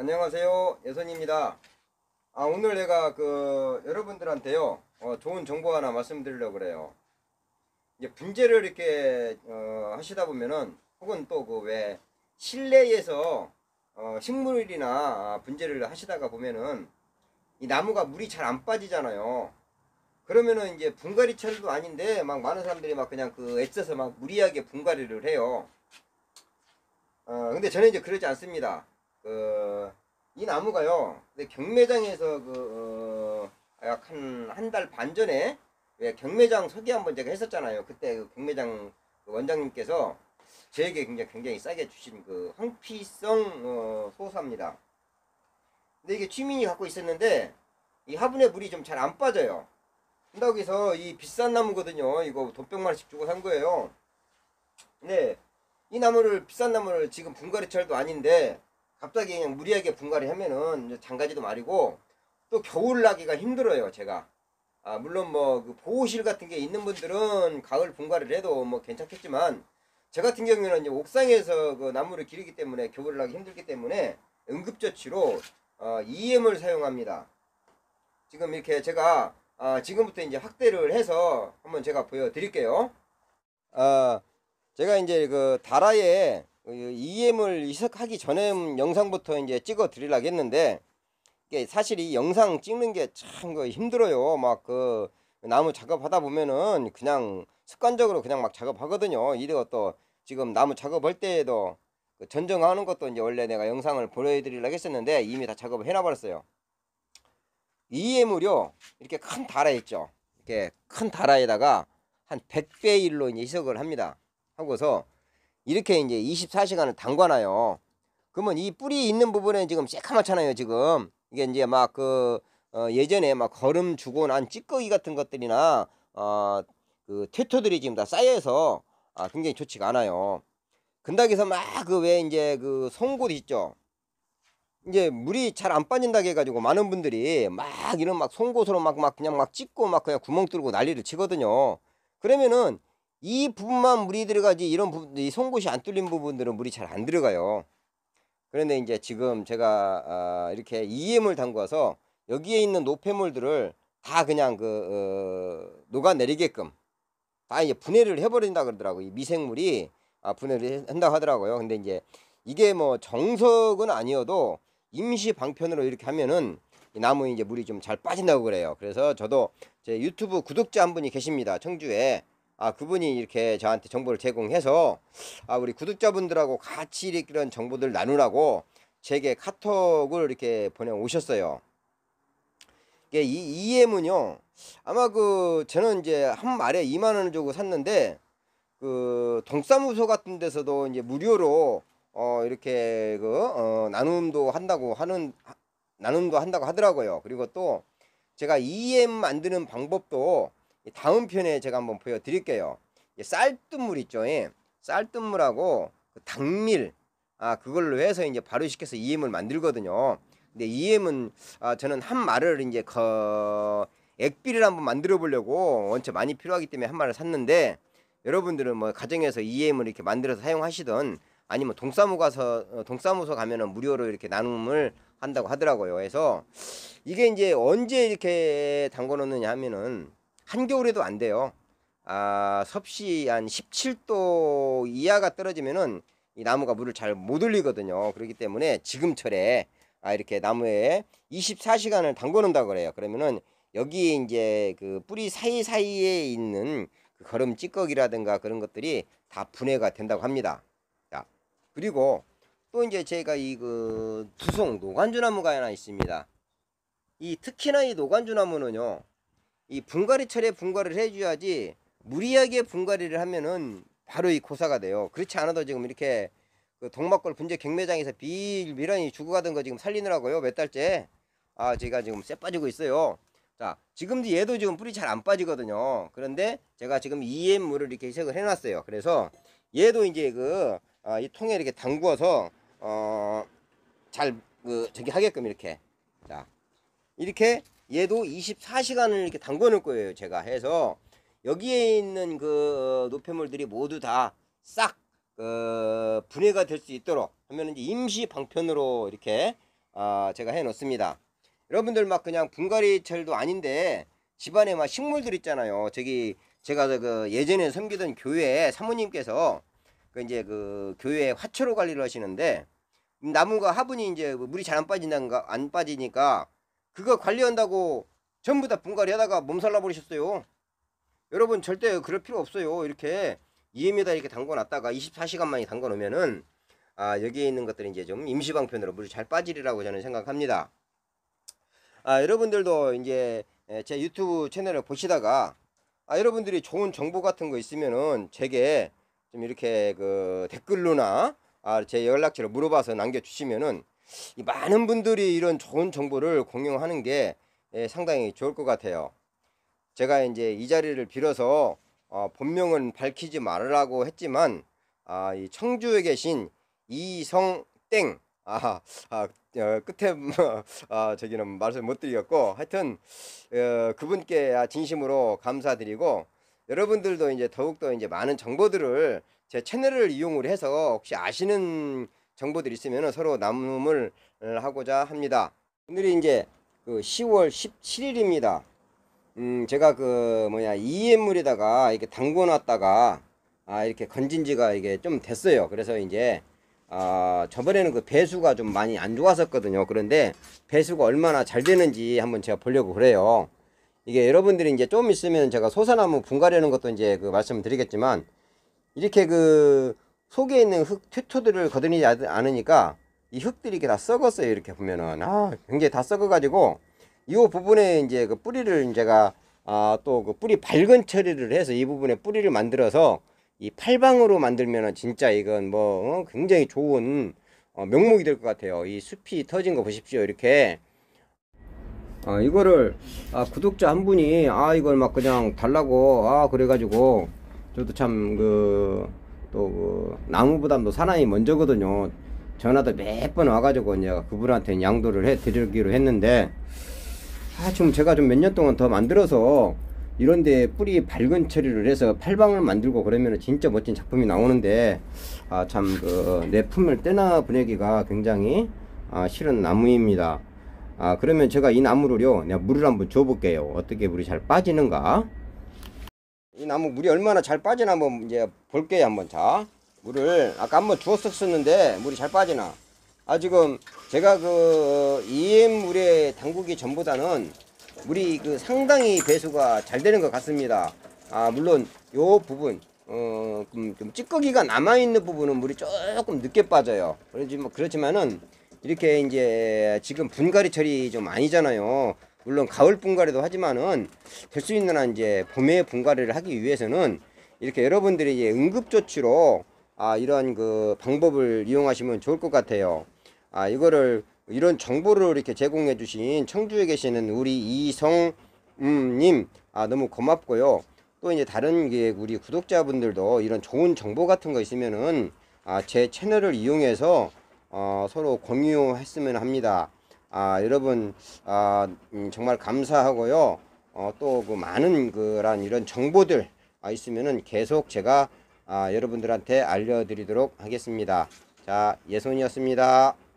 안녕하세요 예선입니다 아 오늘 내가 그 여러분들한테요 어, 좋은 정보 하나 말씀드리려고 그래요 이제 분재를 이렇게 어, 하시다 보면은 혹은 또 그 왜 실내에서 어, 식물이나 분재를 하시다가 보면은 이 나무가 물이 잘 안 빠지잖아요 그러면은 이제 분갈이 철도 아닌데 막 많은 사람들이 막 그냥 그 애써서 막 무리하게 분갈이를 해요 어, 근데 저는 이제 그러지 않습니다 그, 이 나무가요, 경매장에서 그, 어, 약한, 한 달 반 전에, 왜 예, 경매장 소개 한번 제가 했었잖아요. 그때 그 경매장 그 원장님께서 저에게 굉장히, 굉장히 싸게 주신 그 황피성, 어, 소사입니다. 근데 이게 취민이 갖고 있었는데, 이 화분에 물이 좀 잘 안 빠져요. 근데 여기서 이 비싼 나무거든요. 이거 돈병만씩 주고 산 거예요. 근데 이 나무를, 비싼 나무를 지금 분갈이철도 아닌데, 갑자기 그냥 무리하게 분갈이 하면은 이제 장가지도 말이고 또 겨울 나기가 힘들어요 제가 아 물론 뭐 그 보호실 같은 게 있는 분들은 가을 분갈이를 해도 뭐 괜찮겠지만 저 같은 경우에는 이제 옥상에서 그 나무를 기르기 때문에 겨울 나기 힘들기 때문에 응급조치로 어, EM을 사용합니다 지금 이렇게 제가 아, 지금부터 이제 확대를 해서 한번 제가 보여드릴게요 아, 제가 이제 그 다라에 어, EM을 이석하기 전에 영상부터 이제 찍어 드리려고 했는데 사실 이 영상 찍는 게참 그 힘들어요. 막 그 나무 작업하다 보면은 그냥 습관적으로 그냥 막 작업하거든요. 이래가 또 지금 나무 작업할 때에도 그 전정하는 것도 이제 원래 내가 영상을 보여드리려고 했었는데 이미 다 작업을 해놔버렸어요. EM을요 이렇게 큰 다라 있죠. 이렇게 큰 다라에다가 한 100배 일로 이제 희석을 합니다. 하고서 이렇게 이제 24시간을 담가놔요. 그러면 이 뿌리 있는 부분에 지금 새카맣잖아요. 지금 이게 이제 막그 어, 예전에 막 거름 주고 난 찌꺼기 같은 것들이나 어, 그 퇴토들이 지금 다 쌓여서 아, 굉장히 좋지가 않아요. 근닥에서 막 그 왜 이제 그 송곳 있죠. 이제 물이 잘 안 빠진다고 해가지고 많은 분들이 막 이런 막 송곳으로 막 막 그냥 막 찍고 막 그냥 구멍 뚫고 난리를 치거든요. 그러면은 이 부분만 물이 들어가지 이런 부분 이 송곳이 안 뚫린 부분들은 물이 잘 안 들어가요. 그런데 이제 지금 제가 아, 이렇게 이엠을 담궈서 여기에 있는 노폐물들을 다 그냥 그 어, 녹아내리게끔 다 이제 분해를 해버린다 그러더라고 이 미생물이 아, 분해를 한다 하더라고요. 근데 이제 이게 뭐 정석은 아니어도 임시 방편으로 이렇게 하면은 나무에 이제 물이 좀 잘 빠진다고 그래요. 그래서 저도 제 유튜브 구독자 한 분이 계십니다. 청주에 아 그분이 이렇게 저한테 정보를 제공해서 아 우리 구독자분들하고 같이 이런 정보들 나누라고 제게 카톡을 이렇게 보내 오셨어요. 이게 이 EM은요 아마 그 저는 이제 한 말에 2만 원을 주고 샀는데 그 동사무소 같은 데서도 이제 무료로 어 이렇게 그 어 나눔도 한다고 하는 나눔도 한다고 하더라고요. 그리고 또 제가 EM 만드는 방법도 다음 편에 제가 한번 보여드릴게요. 쌀뜨물 있죠. 예. 쌀뜨물하고 그 당밀 아 그걸로 해서 이제 발효시켜서 EM을 만들거든요. 근데 EM은 아, 저는 한말를 이제 그 액비를 한번 만들어 보려고 원체 많이 필요하기 때문에 한말를 샀는데 여러분들은 뭐 가정에서 EM을 이렇게 만들어서 사용하시던 아니면 동사무 가서 어, 동사무소 가면은 무료로 이렇게 나눔을 한다고 하더라고요. 그래서 이게 이제 언제 이렇게 담궈 놓느냐 하면은 한겨울에도 안 돼요. 아, 섭씨 한 17도 이하가 떨어지면은 이 나무가 물을 잘 못 올리거든요. 그렇기 때문에 지금철에 아, 이렇게 나무에 24시간을 담궈 놓는다 고 그래요. 그러면은 여기 이제 그 뿌리 사이사이에 있는 그 거름 찌꺼기라든가 그런 것들이 다 분해가 된다고 합니다. 자, 그리고 또 이제 제가 이 그 두송 노관주 나무가 하나 있습니다. 이 특히나 이노관주 나무는요. 이 분갈이철에 분갈이를 해줘야지 무리하게 분갈이를 하면은 바로 이 고사가 돼요. 그렇지 않아도 지금 이렇게 그 동막골 분재 경매장에서 빌미란이 죽어가던 거 지금 살리느라고요. 몇 달째. 아, 제가 지금 쎄 빠지고 있어요. 자, 지금도 얘도 지금 뿌리 잘 안 빠지거든요. 그런데 제가 지금 EM물을 이렇게 희석을 해놨어요. 그래서 얘도 이제 그, 아, 이 통에 이렇게 담구어서, 어, 잘, 그, 저기 하게끔 이렇게. 자, 이렇게 얘도 24시간을 이렇게 담궈 놓을 거예요 제가 해서 여기에 있는 그 어, 노폐물들이 모두 다 싹 그 어, 분해가 될 수 있도록 하면 이제 임시 방편으로 이렇게 아 제가 해 놓습니다 여러분들 막 그냥 분갈이철도 아닌데 집안에 막 식물들 있잖아요 저기 제가 그 예전에 섬기던 교회 사모님께서 그 이제 그 교회 화초로 관리를 하시는데 나무가 화분이 이제 뭐 물이 잘 안 빠진다안 는 빠지니까 그거 관리한다고 전부 다 분갈이 하다가 몸살나 버리셨어요. 여러분 절대 그럴 필요 없어요. 이렇게 2m에다 이렇게 담궈 놨다가 2 4시간만에 담궈 놓으면은 아, 여기에 있는 것들이 이제 좀 임시방편으로 물이 잘 빠지리라고 저는 생각합니다. 아, 여러분들도 이제 예, 제 유튜브 채널을 보시다가 아, 여러분들이 좋은 정보 같은 거 있으면은 제게 좀 이렇게 그 댓글로나 아, 제 연락처를 물어봐서 남겨주시면은 많은 분들이 이런 좋은 정보를 공유하는 게 예, 상당히 좋을 것 같아요. 제가 이제 이 자리를 빌어서 어, 본명은 밝히지 말라고 했지만 아, 청주에 계신 이성땡 아, 아 어, 끝에 뭐, 아, 저기는 말씀 못 드렸고 하여튼 어, 그분께 진심으로 감사드리고 여러분들도 이제 더욱더 이제 많은 정보들을 제 채널을 이용을 해서 혹시 아시는 정보들이 있으면 서로 나눔을 하고자 합니다. 오늘이 이제 그 10월 17일입니다. 음, 제가 그 뭐냐 EM물에다가 이렇게 담궈 놨다가 아, 이렇게 건진 지가 이게 좀 됐어요. 그래서 이제 아, 저번에는 그 배수가 좀 많이 안 좋았었거든요. 그런데 배수가 얼마나 잘 되는지 한번 제가 보려고 그래요. 이게 여러분들이 이제 좀 있으면 제가 소사나무 분갈이하는 것도 이제 그 말씀드리겠지만 을 이렇게 그 속에 있는 흙튜토들을 거들리지 않으니까 이 흙들이 이렇게 다 썩었어요. 이렇게 보면은 아 굉장히 다 썩어가지고 이 부분에 이제 그 뿌리를 제가 아, 또 그 뿌리 밝은 처리를 해서 이 부분에 뿌리를 만들어서 이 팔방으로 만들면은 진짜 이건 뭐 어, 굉장히 좋은 어, 명목이 될 것 같아요. 이 숲이 터진 거 보십시오. 이렇게 아, 이거를 아, 구독자 한 분이 아 이걸 막 그냥 달라고 아 그래가지고 저도 참그 또그 나무보담도 사람이 먼저거든요. 전화도 몇 번 와가지고 이제 그분한테 양도를 해드리기로 했는데 아 지금 제가 좀 몇 년 동안 더 만들어서 이런데 뿌리 밝은 처리를 해서 팔방을 만들고 그러면 진짜 멋진 작품이 나오는데 아 참 그내 품을 떼나 분위기가 굉장히 아 싫은 나무입니다. 아 그러면 제가 이 나무를요 내가 물을 한번 줘볼게요. 어떻게 물이 잘 빠지는가? 이 나무 물이 얼마나 잘 빠지나 한번 이제 볼게요 한번 자 물을 아까 한번 주웠었었는데 물이 잘 빠지나 아 지금 제가 그 EM 물에 담그기 전보다는 물이 그 상당히 배수가 잘 되는 것 같습니다 아 물론 요 부분 어, 좀 찌꺼기가 남아있는 부분은 물이 조금 늦게 빠져요. 그렇지만, 그렇지만은, 이렇게 이제 지금 분갈이 처리 좀 아니잖아요. 물론 가을 분갈이도 하지만은 될 수 있는 한 이제 봄에 분갈이를 하기 위해서는 이렇게 여러분들이 이제 응급조치로 아 이런 그 방법을 이용하시면 좋을 것 같아요. 아 이거를 이런 정보를 이렇게 제공해 주신 청주에 계시는 우리 이성님 아 너무 고맙고요. 또 이제 다른 게 우리 구독자분들도 이런 좋은 정보 같은 거 있으면은 아, 제 채널을 이용해서 어, 서로 공유했으면 합니다. 아, 여러분, 아, 음, 정말 감사하고요. 어, 또그 많은 그런 이런 정보들 아, 있으면은 계속 제가 아, 여러분들한테 알려드리도록 하겠습니다. 자, 예손이었습니다.